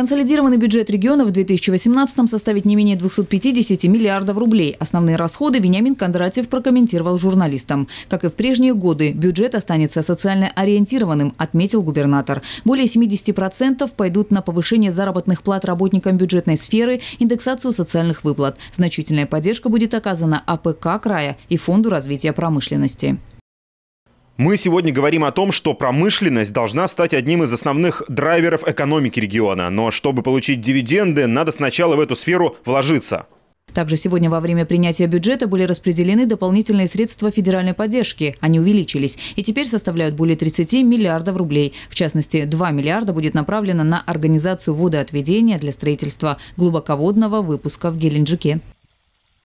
Консолидированный бюджет региона в 2018-м составит не менее 250 миллиардов рублей. Основные расходы Вениамин Кондратьев прокомментировал журналистам. Как и в прежние годы, бюджет останется социально ориентированным, отметил губернатор. Более 70% пойдут на повышение заработных плат работникам бюджетной сферы, индексацию социальных выплат. Значительная поддержка будет оказана АПК края и Фонду развития промышленности. Мы сегодня говорим о том, что промышленность должна стать одним из основных драйверов экономики региона. Но чтобы получить дивиденды, надо сначала в эту сферу вложиться. Также сегодня во время принятия бюджета были распределены дополнительные средства федеральной поддержки. Они увеличились и теперь составляют более 30 миллиардов рублей. В частности, 2 миллиарда будет направлено на организацию водоотведения для строительства глубоководного выпуска в Геленджике.